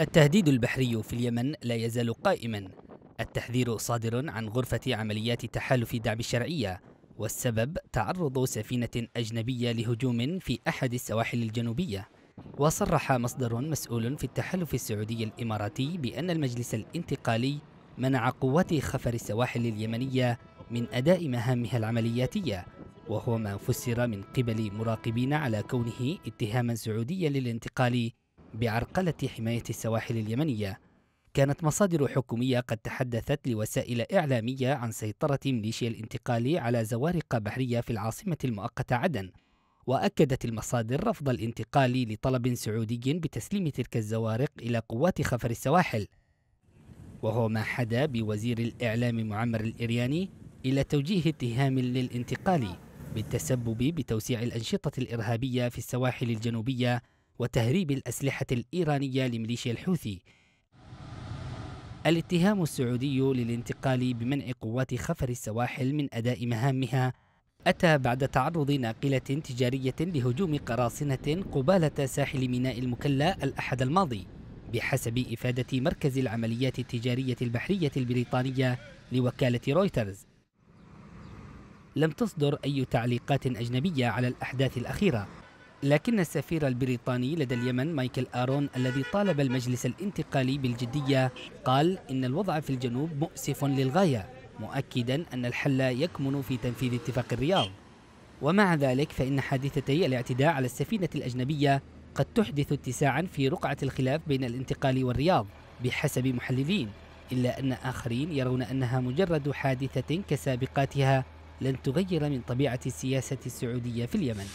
التهديد البحري في اليمن لا يزال قائما التحذير صادر عن غرفة عمليات تحالف دعم الشرعية والسبب تعرض سفينة أجنبية لهجوم في أحد السواحل الجنوبية وصرح مصدر مسؤول في التحالف السعودي الإماراتي بأن المجلس الانتقالي منع قوات خفر السواحل اليمنية من أداء مهامها العملياتية وهو ما فسر من قبل مراقبين على كونه اتهاما سعوديا للانتقال بعرقلة حماية السواحل اليمنية كانت مصادر حكومية قد تحدثت لوسائل إعلامية عن سيطرة ميليشيا الانتقال على زوارق بحرية في العاصمة المؤقتة عدن وأكدت المصادر رفض الانتقال لطلب سعودي بتسليم تلك الزوارق إلى قوات خفر السواحل وهو ما حدا بوزير الإعلام معمر الإرياني إلى توجيه اتهام للانتقال بالتسبب بتوسيع الأنشطة الإرهابية في السواحل الجنوبية وتهريب الأسلحة الإيرانية لميليشيا الحوثي الاتهام السعودي للانتقال بمنع قوات خفر السواحل من أداء مهامها أتى بعد تعرض ناقلة تجارية لهجوم قراصنة قبالة ساحل ميناء المكلا الأحد الماضي بحسب إفادة مركز العمليات التجارية البحرية البريطانية لوكالة رويترز لم تصدر أي تعليقات أجنبية على الأحداث الأخيرة لكن السفير البريطاني لدى اليمن مايكل آرون الذي طالب المجلس الانتقالي بالجدية قال إن الوضع في الجنوب مؤسف للغاية مؤكدا أن الحل يكمن في تنفيذ اتفاق الرياض ومع ذلك فإن حادثتي الاعتداء على السفينة الأجنبية قد تحدث اتساعا في رقعة الخلاف بين الانتقال والرياض بحسب محللين إلا أن آخرين يرون أنها مجرد حادثة كسابقاتها لن تغير من طبيعة السياسة السعودية في اليمن